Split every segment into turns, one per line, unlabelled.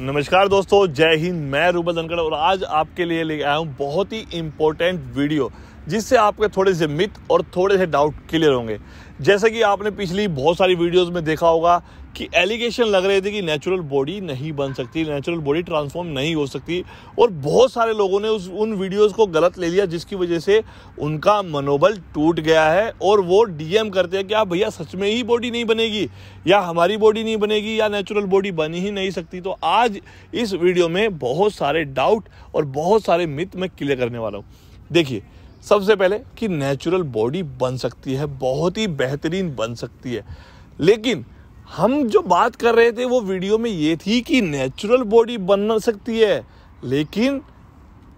नमस्कार दोस्तों जय हिंद मैं रूबल धनखड़ और आज आपके लिए लेके आया हूँ बहुत ही इम्पोर्टेंट वीडियो जिससे आपके थोड़े से मिथ और थोड़े से डाउट क्लियर होंगे जैसे कि आपने पिछली बहुत सारी वीडियोस में देखा होगा कि एलिगेशन लग रहे थे कि नेचुरल बॉडी नहीं बन सकती नेचुरल बॉडी ट्रांसफॉर्म नहीं हो सकती और बहुत सारे लोगों ने उस उन वीडियोस को गलत ले लिया जिसकी वजह से उनका मनोबल टूट गया है और वो डीएम करते हैं कि आप भैया सच में ही बॉडी नहीं बनेगी या हमारी बॉडी नहीं बनेगी या नेचुरल बॉडी बन ही नहीं सकती तो आज इस वीडियो में बहुत सारे डाउट और बहुत सारे मिथ मैं क्लियर करने वाला हूँ देखिए सबसे पहले कि नेचुरल बॉडी बन सकती है बहुत ही बेहतरीन बन सकती है लेकिन हम जो बात कर रहे थे वो वीडियो में ये थी कि नेचुरल बॉडी बन सकती है लेकिन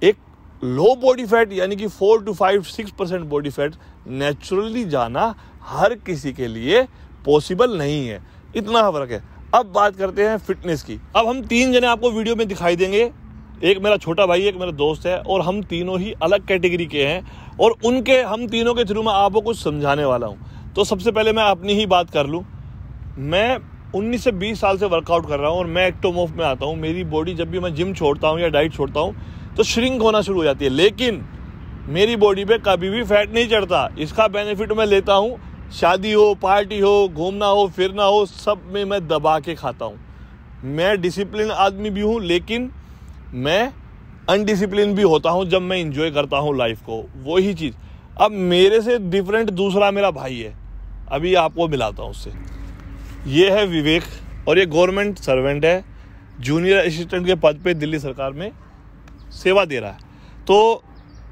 एक लो बॉडी फैट यानी कि four two five six percent body fat naturally जाना हर किसी के लिए पॉसिबल नहीं है इतना फर्क है अब बात करते हैं फिटनेस की अब हम तीन जने आपको वीडियो में दिखाई देंगे एक मेरा छोटा भाई एक मेरा दोस्त है और हम तीनों ही अलग कैटेगरी के हैं और उनके हम तीनों के थ्रू मैं आपको कुछ समझाने वाला हूँ तो सबसे पहले मैं अपनी ही बात कर लूँ मैं 19 से 20 साल से वर्कआउट कर रहा हूँ और मैं एक्टोमोफ में आता हूँ मेरी बॉडी जब भी मैं जिम छोड़ता हूँ या डाइट छोड़ता हूँ तो श्रिंक होना शुरू हो जाती है लेकिन मेरी बॉडी पे कभी भी फैट नहीं चढ़ता इसका बेनिफिट मैं लेता हूँ शादी हो पार्टी हो घूमना हो फिरना हो सब में मैं दबा के खाता हूँ मैं डिसिप्लिन आदमी भी हूँ लेकिन मैं अनडिसिप्लिन भी होता हूँ जब मैं इंजॉय करता हूँ लाइफ को वही चीज़ अब मेरे से डिफरेंट दूसरा मेरा भाई है अभी आपको मिलाता हूँ उससे ये है विवेक और ये गवर्नमेंट सर्वेंट है जूनियर असिस्टेंट के पद पे दिल्ली सरकार में सेवा दे रहा है तो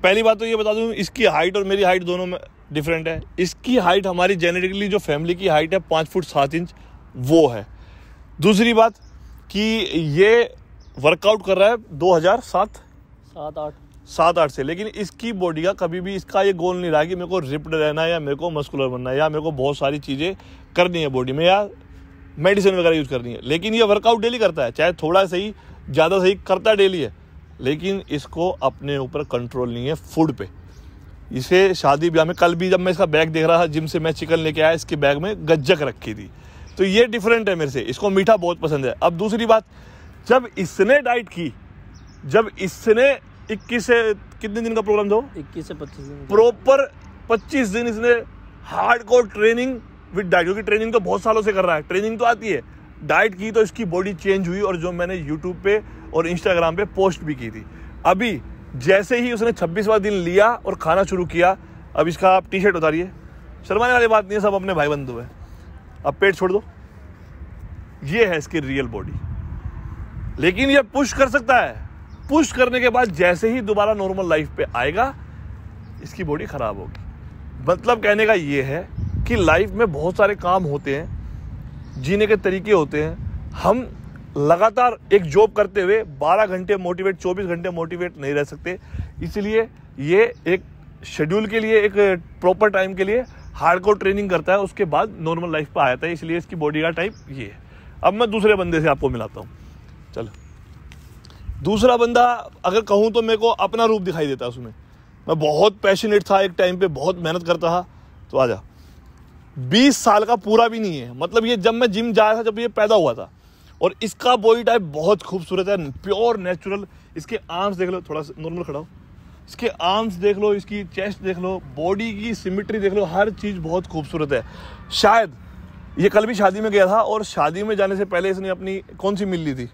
पहली बात तो ये बता दूँ इसकी हाइट और मेरी हाइट दोनों में डिफरेंट है इसकी हाइट हमारी जेनेटिकली जो फैमिली की हाइट है पाँच फुट सात इंच वो है दूसरी बात कि ये वर्कआउट कर रहा है दो हज़ार सात सात आठ सात आठ से लेकिन इसकी बॉडी का कभी भी इसका ये गोल नहीं रहा कि मेरे को रिप्ड रहना है या मेरे को मस्कुलर बनना है या मेरे को बहुत सारी चीज़ें करनी है बॉडी में या मेडिसिन वगैरह यूज़ करनी है लेकिन ये वर्कआउट डेली करता है चाहे थोड़ा सही ज़्यादा सही करता है डेली है लेकिन इसको अपने ऊपर कंट्रोल नहीं है फूड पे इसे शादी ब्याह में कल भी जब मैं इसका बैग देख रहा था जिम से मैं चिकन लेके आया इसके बैग में गज्जक रखी थी तो ये डिफरेंट है मेरे से इसको मीठा बहुत पसंद है अब दूसरी बात जब इसने डाइट की जब इसने इक्कीस से कितने दिन का प्रोग्राम दो इक्कीस से पच्चीस दिन प्रॉपर पच्चीस दिन इसने hardcore training with diet क्योंकि ट्रेनिंग तो बहुत सालों से कर रहा है ट्रेनिंग तो आती है डाइट की तो इसकी बॉडी चेंज हुई और जो मैंने यूट्यूब पे और इंस्टाग्राम पे पोस्ट भी की थी अभी जैसे ही उसने छब्बीसवा दिन लिया और खाना शुरू किया अब इसका आप टी शर्ट उतारिए शर्माने वाली बात नहीं है सब अपने भाई बंधु है अब पेट छोड़ दो ये है इसकी रियल बॉडी लेकिन ये पुश कर सकता है पुश करने के बाद जैसे ही दोबारा नॉर्मल लाइफ पे आएगा इसकी बॉडी खराब होगी मतलब कहने का ये है कि लाइफ में बहुत सारे काम होते हैं जीने के तरीके होते हैं हम लगातार एक जॉब करते हुए 12 घंटे मोटिवेट 24 घंटे मोटिवेट नहीं रह सकते इसलिए ये एक शेड्यूल के लिए एक प्रॉपर टाइम के लिए हार्ड कोर ट्रेनिंग करता है उसके बाद नॉर्मल लाइफ पर आ जाता है इसलिए इसकी बॉडी का टाइप ये है अब मैं दूसरे बंदे से आपको मिलाता हूँ चलो दूसरा बंदा अगर कहूँ तो मेरे को अपना रूप दिखाई देता है उसमें मैं बहुत पैशनेट था एक टाइम पे बहुत मेहनत करता था तो आ जा बीस साल का पूरा भी नहीं है मतलब ये जब मैं जिम जा रहा था जब ये पैदा हुआ था और इसका बॉडी टाइप बहुत खूबसूरत है प्योर नेचुरल इसके आर्म्स देख लो थोड़ा सा नॉर्मल खड़ा हो इसके आर्म्स देख लो इसकी चेस्ट देख लो बॉडी की सिमिट्री देख लो हर चीज़ बहुत खूबसूरत है शायद ये कल भी शादी में गया था और शादी में जाने से पहले इसने अपनी कौन सी मिल ली थी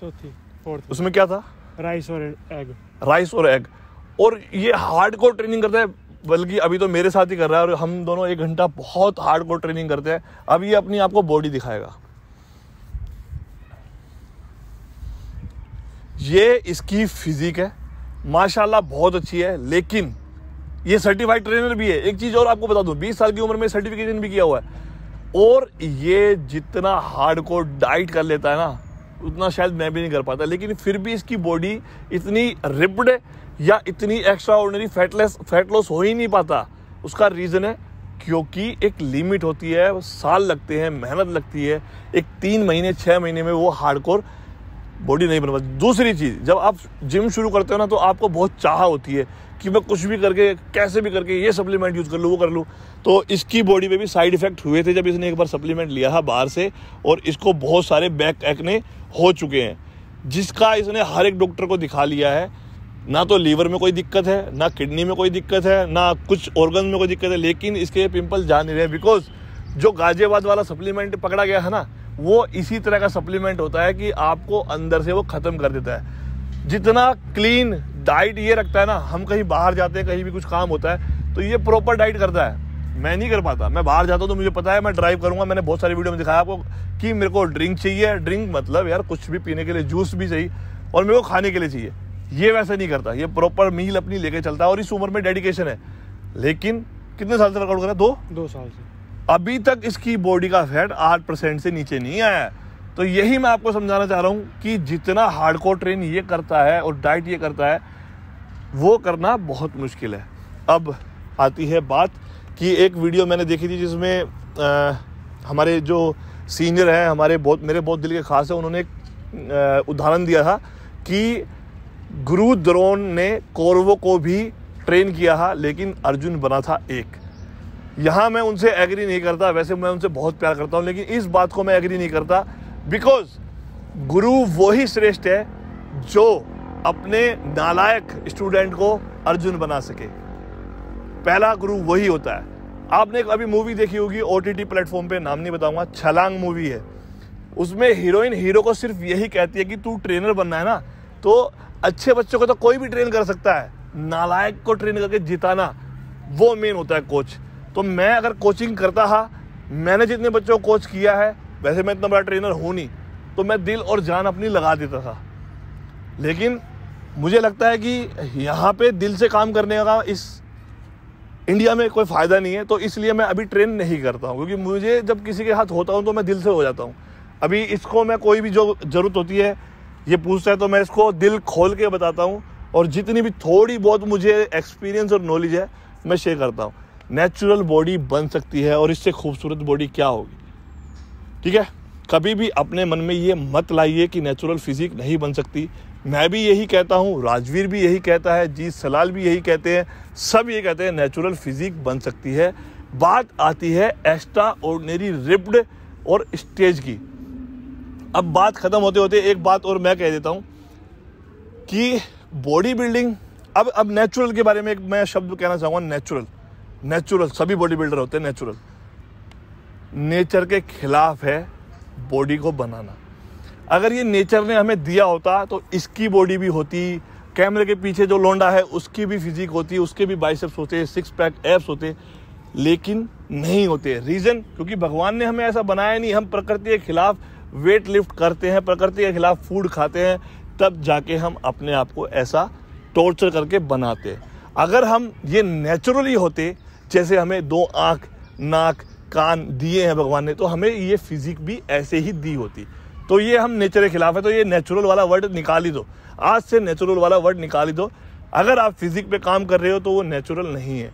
चौथी फोर्थ उसमें क्या था राइस और एग राइस और एग और ये हार्ड कोर ट्रेनिंग करता है बल्कि अभी तो मेरे साथ ही कर रहा है और हम दोनों एक घंटा बहुत हार्ड कोर ट्रेनिंग करते हैं अब ये अपनी आपको बॉडी दिखाएगा ये इसकी फिजिक है माशाल्लाह बहुत अच्छी है लेकिन ये सर्टिफाइड ट्रेनर भी है एक चीज़ और आपको बता दूं 20 साल की उम्र में सर्टिफिकेशन भी किया हुआ है और ये जितना हार्ड कोर डाइट कर लेता है ना उतना शायद मैं भी नहीं कर पाता लेकिन फिर भी इसकी बॉडी इतनी रिप्ड है या इतनी extraordinary fatless fat loss हो ही नहीं पाता उसका रीज़न है क्योंकि एक लिमिट होती है साल लगते हैं मेहनत लगती है एक तीन महीने छः महीने में वो हार्डकोर बॉडी नहीं बन पाती दूसरी चीज़ जब आप जिम शुरू करते हो ना तो आपको बहुत चाह होती है कि मैं कुछ भी करके कैसे भी करके ये सप्लीमेंट यूज़ कर लूँ वो कर लूँ तो इसकी बॉडी पे भी साइड इफ़ेक्ट हुए थे जब इसने एक बार सप्लीमेंट लिया था बाहर से और इसको बहुत सारे बैक एक्ने हो चुके हैं जिसका इसने हर एक डॉक्टर को दिखा लिया है ना तो लीवर में कोई दिक्कत है ना किडनी में कोई दिक्कत है ना कुछ ऑर्गन में कोई दिक्कत है लेकिन इसके पिंपल जा नहीं रहे बिकॉज जो गाजियाबाद वाला सप्लीमेंट पकड़ा गया है ना वो इसी तरह का सप्लीमेंट होता है कि आपको अंदर से वो ख़त्म कर देता है जितना क्लीन डाइट ये रखता है ना हम कहीं बाहर जाते हैं कहीं भी कुछ काम होता है तो ये प्रॉपर डाइट करता है मैं नहीं कर पाता मैं बाहर जाता हूँ तो मुझे पता है मैं ड्राइव करूँगा मैंने बहुत सारी वीडियो में दिखाया आपको कि मेरे को ड्रिंक चाहिए ड्रिंक मतलब यार कुछ भी पीने के लिए जूस भी चाहिए और मेरे को खाने के लिए चाहिए ये वैसे नहीं करता ये प्रॉपर मील अपनी लेके चलता है और इस उम्र में डेडिकेशन है लेकिन कितने साल से वर्कआउट कर रहा है दो दो साल से अभी तक इसकी बॉडी का फैट आठ परसेंट से नीचे नहीं आया तो यही मैं आपको समझाना चाह रहा हूँ कि जितना कोर ट्रेन ये करता है और डाइट ये करता है वो करना बहुत मुश्किल है अब आती है बात कि एक वीडियो मैंने देखी थी जिसमें आ, हमारे जो सीनियर हैं हमारे बहुत मेरे बहुत दिल के खास हैं उन्होंने एक उदाहरण दिया था कि गुरु द्रोण ने कौरवों को भी ट्रेन किया था लेकिन अर्जुन बना था एक यहाँ मैं उनसे एग्री नहीं करता वैसे मैं उनसे बहुत प्यार करता हूँ लेकिन इस बात को मैं एग्री नहीं करता बिकॉज गुरु वो ही श्रेष्ठ है जो अपने नालायक स्टूडेंट को अर्जुन बना सके पहला गुरु वही होता है आपने अभी मूवी देखी होगी ओ टी प्लेटफॉर्म पर नाम नहीं बताऊंगा छलांग मूवी है उसमें हीरोइन हीरो को सिर्फ यही कहती है कि तू ट्रेनर बनना है ना तो अच्छे बच्चों को तो कोई भी ट्रेन कर सकता है नालायक को ट्रेन करके जिताना वो मेन होता है कोच तो मैं अगर कोचिंग करता हा मैंने जितने बच्चों को कोच किया है वैसे मैं इतना बड़ा ट्रेनर हूँ नहीं तो मैं दिल और जान अपनी लगा देता था लेकिन मुझे लगता है कि यहाँ पे दिल से काम करने का इस इंडिया में कोई फ़ायदा नहीं है तो इसलिए मैं अभी ट्रेन नहीं करता हूँ क्योंकि मुझे जब किसी के हाथ होता हूँ तो मैं दिल से हो जाता हूँ अभी इसको मैं कोई भी जो ज़रूरत होती है ये पूछता है तो मैं इसको दिल खोल के बताता हूँ और जितनी भी थोड़ी बहुत मुझे एक्सपीरियंस और नॉलेज है मैं शेयर करता हूँ नेचुरल बॉडी बन सकती है और इससे खूबसूरत बॉडी क्या होगी ठीक है कभी भी अपने मन में ये मत लाइए कि नेचुरल फिजिक नहीं बन सकती मैं भी यही कहता हूँ राजवीर भी यही कहता है जी सलाल भी यही कहते हैं सब ये कहते हैं नेचुरल फिजिक बन सकती है बात आती है एक्स्ट्रा ऑर्डनरी रिप्ड और स्टेज की अब बात ख़त्म होते होते एक बात और मैं कह देता हूँ कि बॉडी बिल्डिंग अब अब नेचुरल के बारे में एक मैं शब्द कहना चाहूँगा नेचुरल नेचुरल सभी बॉडी बिल्डर होते हैं नेचुरल नेचर के खिलाफ है बॉडी को बनाना अगर ये नेचर ने हमें दिया होता तो इसकी बॉडी भी होती कैमरे के पीछे जो लोंडा है उसकी भी फिजिक होती उसके भी बाइसेप्स होते सिक्स पैक एप्स होते लेकिन नहीं होते रीज़न क्योंकि भगवान ने हमें ऐसा बनाया नहीं हम प्रकृति के खिलाफ वेट लिफ्ट करते हैं प्रकृति के खिलाफ फूड खाते हैं तब जाके हम अपने आप को ऐसा टॉर्चर करके बनाते अगर हम ये नेचुरली होते जैसे हमें दो आँख नाक कान दिए हैं भगवान ने तो हमें ये फिजिक भी ऐसे ही दी होती तो ये हम नेचर के खिलाफ है तो ये नेचुरल वाला वर्ड निकाल ही दो आज से नेचुरल वाला वर्ड निकाल ही दो अगर आप फिजिक पे काम कर रहे हो तो वो नेचुरल नहीं है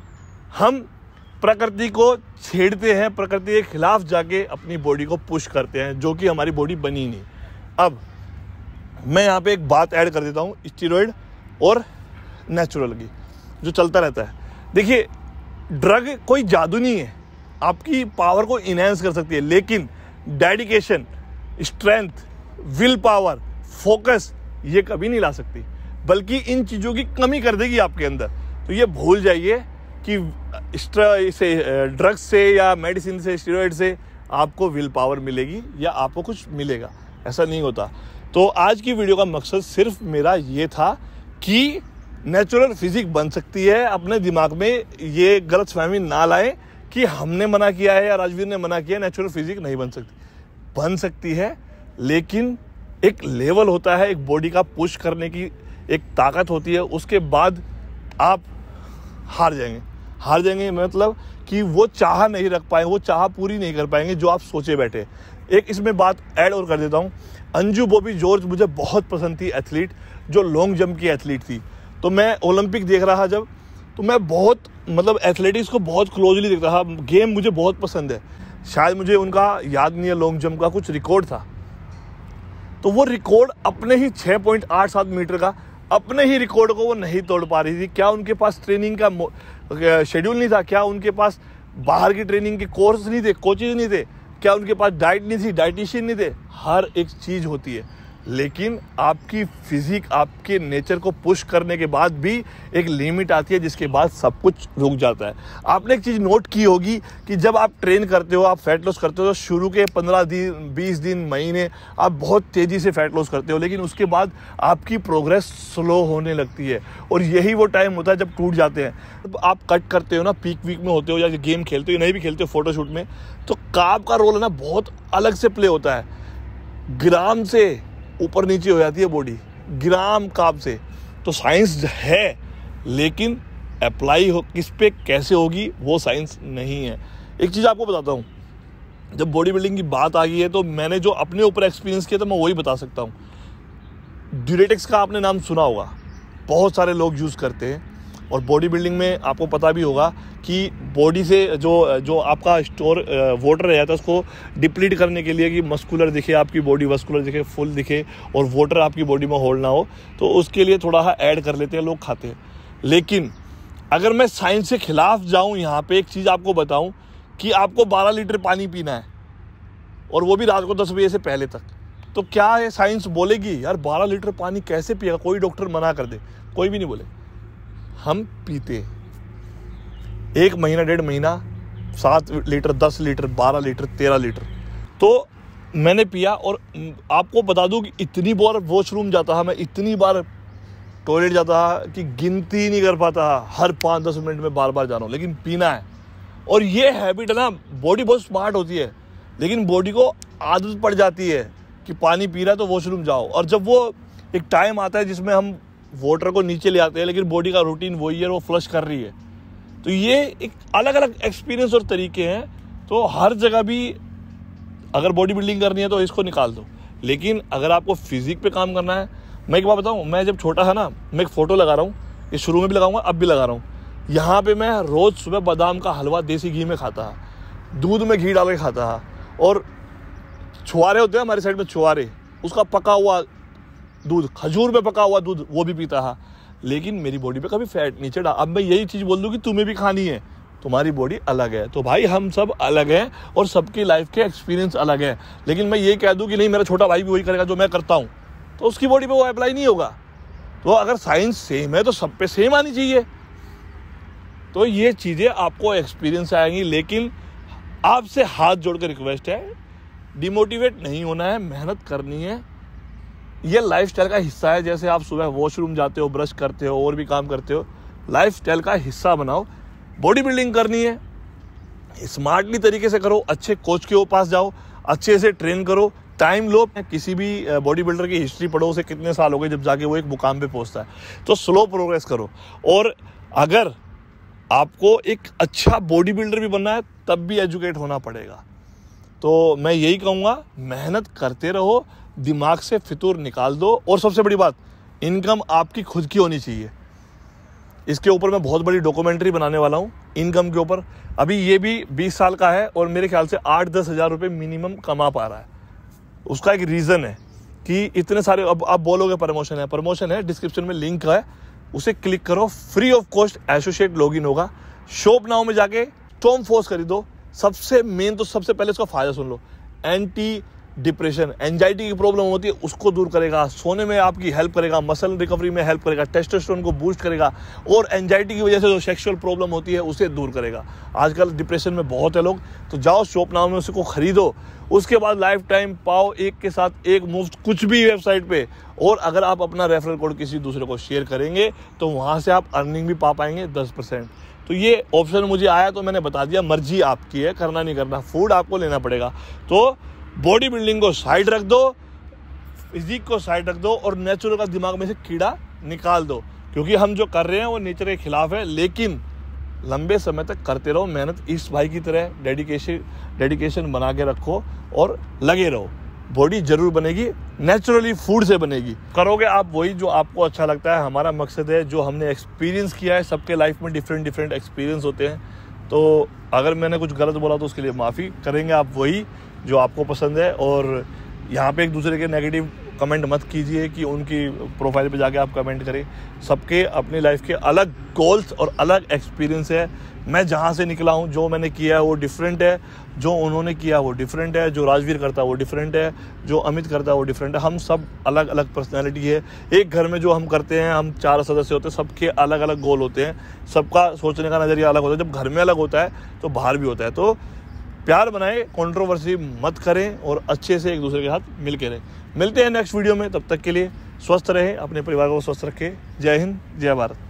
हम प्रकृति को छेड़ते हैं प्रकृति के खिलाफ जाके अपनी बॉडी को पुश करते हैं जो कि हमारी बॉडी बनी नहीं अब मैं यहाँ पे एक बात ऐड कर देता हूँ स्टीरोइड और नेचुरल की जो चलता रहता है देखिए ड्रग कोई जादू नहीं है आपकी पावर को इन्हेंस कर सकती है लेकिन dedication strength willpower focus ये कभी नहीं ला सकती बल्कि इन चीज़ों की कमी कर देगी आपके अंदर तो ये भूल जाइए कि से ड्रग्स से या मेडिसिन से स्टीरोड से आपको विल पावर मिलेगी या आपको कुछ मिलेगा ऐसा नहीं होता तो आज की वीडियो का मकसद सिर्फ मेरा ये था कि नेचुरल फिजिक बन सकती है अपने दिमाग में ये गलत फहमी ना लाएं कि हमने मना किया है या राजवीर ने मना किया नेचुरल फिजिक नहीं बन सकती बन सकती है लेकिन एक लेवल होता है एक बॉडी का पुश करने की एक ताकत होती है उसके बाद आप हार जाएंगे हार जाएंगे मतलब कि वो चाह नहीं रख पाए वो चाह पूरी नहीं कर पाएंगे जो आप सोचे बैठे एक इसमें बात ऐड और कर देता हूँ अंजू बॉबी जॉर्ज मुझे बहुत पसंद थी एथलीट जो लॉन्ग जंप की एथलीट थी तो मैं ओलंपिक देख रहा जब तो मैं बहुत मतलब एथलेटिक्स को बहुत क्लोजली देख रहा था गेम मुझे बहुत पसंद है शायद मुझे उनका याद नहीं है लॉन्ग जंप का कुछ रिकॉर्ड था तो वो रिकॉर्ड अपने ही सात मीटर का अपने ही रिकॉर्ड को वो नहीं तोड़ पा रही थी क्या उनके पास ट्रेनिंग का शेड्यूल नहीं था क्या उनके पास बाहर की ट्रेनिंग के कोर्स नहीं थे कोचेज नहीं थे क्या उनके पास डाइट नहीं थी डाइटिशियन नहीं थे हर एक चीज़ होती है लेकिन आपकी फिजिक आपके नेचर को पुश करने के बाद भी एक लिमिट आती है जिसके बाद सब कुछ रुक जाता है आपने एक चीज़ नोट की होगी कि जब आप ट्रेन करते हो आप फैट लॉस करते हो तो शुरू के पंद्रह दिन बीस दिन महीने आप बहुत तेज़ी से फैट लॉस करते हो लेकिन उसके बाद आपकी प्रोग्रेस स्लो होने लगती है और यही वो टाइम होता है जब टूट जाते हैं तो आप कट करते हो ना पीक वीक में होते हो या गेम खेलते हो नहीं भी खेलते हो फोटोशूट में तो काब का रोल है ना बहुत अलग से प्ले होता है ग्राम से ऊपर नीचे हो जाती है बॉडी ग्राम काप से तो साइंस है लेकिन अप्लाई हो किस पे कैसे होगी वो साइंस नहीं है एक चीज़ आपको बताता हूँ जब बॉडी बिल्डिंग की बात आ गई है तो मैंने जो अपने ऊपर एक्सपीरियंस किया था मैं वही बता सकता हूँ ड्यूरेटिक्स का आपने नाम सुना होगा बहुत सारे लोग यूज़ करते हैं और बॉडी बिल्डिंग में आपको पता भी होगा कि बॉडी से जो जो आपका स्टोर वाटर रह जाता है उसको डिप्लीट करने के लिए कि मस्कुलर दिखे आपकी बॉडी वस्कुलर दिखे फुल दिखे और वाटर आपकी बॉडी में होल्ड ना हो तो उसके लिए थोड़ा सा ऐड कर लेते हैं लोग खाते हैं लेकिन अगर मैं साइंस के खिलाफ जाऊँ यहाँ पर एक चीज़ आपको बताऊँ कि आपको बारह लीटर पानी पीना है और वो भी रात को दस बजे से पहले तक तो क्या ये साइंस बोलेगी यार 12 लीटर पानी कैसे पिएगा कोई डॉक्टर मना कर दे कोई भी नहीं बोले हम पीते एक महीना डेढ़ महीना सात लीटर दस लीटर बारह लीटर तेरह लीटर तो मैंने पिया और आपको बता दूं कि इतनी बार वॉशरूम जाता था मैं इतनी बार टॉयलेट जाता था कि गिनती नहीं कर पाता हर पाँच दस मिनट में बार बार जा रहा हूँ लेकिन पीना है और ये हैबिट है ना बॉडी बहुत स्मार्ट होती है लेकिन बॉडी को आदत पड़ जाती है कि पानी पी रहा है तो वॉशरूम जाओ और जब वो एक टाइम आता है जिसमें हम वोटर को नीचे ले आते हैं लेकिन बॉडी का रूटीन वही है वो फ्लश कर रही है तो ये एक अलग अलग एक्सपीरियंस और तरीके हैं तो हर जगह भी अगर बॉडी बिल्डिंग करनी है तो इसको निकाल दो लेकिन अगर आपको फिजिक पे काम करना है मैं एक बात बताऊँ मैं जब छोटा है ना मैं एक फ़ोटो लगा रहा हूँ ये शुरू में भी लगाऊंगा अब भी लगा रहा हूँ यहाँ पे मैं रोज़ सुबह बादाम का हलवा देसी घी में खाता है दूध में घी डाल के खाता है और छुआरे होते हैं हमारे साइड में छुआरे उसका पका हुआ दूध खजूर में पका हुआ दूध वो भी पीता था लेकिन मेरी बॉडी पे कभी फैट नहीं चढ़ा अब मैं यही चीज़ बोल दूँ कि तुम्हें भी खानी है तुम्हारी बॉडी अलग है तो भाई हम सब अलग हैं और सबकी लाइफ के एक्सपीरियंस अलग हैं लेकिन मैं ये कह दूँ कि नहीं मेरा छोटा भाई भी वही करेगा जो मैं करता हूँ तो उसकी बॉडी पर वो अप्लाई नहीं होगा तो अगर साइंस सेम है तो सब पे सेम आनी चाहिए तो ये चीज़ें आपको एक्सपीरियंस आएंगी लेकिन आपसे हाथ जोड़ कर रिक्वेस्ट है डिमोटिवेट नहीं होना है मेहनत करनी है ये लाइफ का हिस्सा है जैसे आप सुबह वॉशरूम जाते हो ब्रश करते हो और भी काम करते हो लाइफ का हिस्सा बनाओ बॉडी बिल्डिंग करनी है स्मार्टली तरीके से करो अच्छे कोच के पास जाओ अच्छे से ट्रेन करो टाइम लो किसी भी बॉडी बिल्डर की हिस्ट्री पढ़ो उसे कितने साल हो गए जब जाके वो एक मुकाम पे पहुंचता है तो स्लो प्रोग्रेस करो और अगर आपको एक अच्छा बॉडी बिल्डर भी बनना है तब भी एजुकेट होना पड़ेगा तो मैं यही कहूँगा मेहनत करते रहो दिमाग से फितूर निकाल दो और सबसे बड़ी बात इनकम आपकी खुद की होनी चाहिए इसके ऊपर मैं बहुत बड़ी डॉक्यूमेंट्री बनाने वाला हूँ इनकम के ऊपर अभी ये भी बीस साल का है और मेरे ख्याल से आठ दस हज़ार रुपये मिनिमम कमा पा रहा है उसका एक रीज़न है कि इतने सारे अब आप बोलोगे प्रमोशन है प्रमोशन है डिस्क्रिप्शन में लिंक है उसे क्लिक करो free of cost associate log होगा शॉप नाव में जाके टॉम फोर्स खरीदो सबसे मेन तो सबसे पहले उसका फ़ायदा सुन लो एंटी डिप्रेशन एंजाइटी की प्रॉब्लम होती है उसको दूर करेगा सोने में आपकी हेल्प करेगा मसल रिकवरी में हेल्प करेगा टेस्टोस्टेरोन को बूस्ट करेगा और एंजाइटी की वजह से जो सेक्सुअल प्रॉब्लम होती है उसे दूर करेगा आजकल डिप्रेशन में बहुत है लोग तो जाओ शॉप नाम में उसको खरीदो उसके बाद लाइफ टाइम पाओ एक के साथ एक मुफ्त कुछ भी वेबसाइट पर और अगर आप अपना रेफरल कोड किसी दूसरे को शेयर करेंगे तो वहाँ से आप अर्निंग भी पा पाएंगे दस परसेंट तो ये ऑप्शन मुझे आया तो मैंने बता दिया मर्जी आपकी है करना नहीं करना फूड आपको लेना पड़ेगा तो बॉडी बिल्डिंग को साइड रख दो फिजिक को साइड रख दो और नेचुरल का दिमाग में से कीड़ा निकाल दो क्योंकि हम जो कर रहे हैं वो नेचर के खिलाफ है लेकिन लंबे समय तक करते रहो मेहनत इस भाई की तरह डेडिकेशन डेडिकेशन बना के रखो और लगे रहो बॉडी जरूर बनेगी नेचुरली फूड से बनेगी करोगे आप वही जो आपको अच्छा लगता है हमारा मकसद है जो हमने एक्सपीरियंस किया है सबके लाइफ में डिफरेंट डिफरेंट एक्सपीरियंस होते हैं तो अगर मैंने कुछ गलत बोला तो उसके लिए माफ़ी करेंगे आप वही जो आपको पसंद है और यहाँ पे एक दूसरे के नेगेटिव कमेंट मत कीजिए कि उनकी प्रोफाइल पे जाके आप कमेंट करें सबके अपनी लाइफ के अलग गोल्स और अलग एक्सपीरियंस है मैं जहाँ से निकला हूँ जो मैंने किया है वो डिफरेंट है जो उन्होंने किया वो डिफरेंट है जो राजवीर करता है वो डिफरेंट है जो अमित करता है वो डिफरेंट है हम सब अलग अलग पर्सनैलिटी है एक घर में जो हम करते हैं हम चार सदस्य होते हैं सबके अलग अलग गोल होते हैं सबका सोचने का नज़रिया अलग होता है जब घर में अलग होता है तो बाहर भी होता है तो प्यार बनाए कंट्रोवर्सी मत करें और अच्छे से एक दूसरे के साथ मिल के रहें मिलते हैं नेक्स्ट वीडियो में तब तक के लिए स्वस्थ रहें अपने परिवार को स्वस्थ रखें जय हिंद जय भारत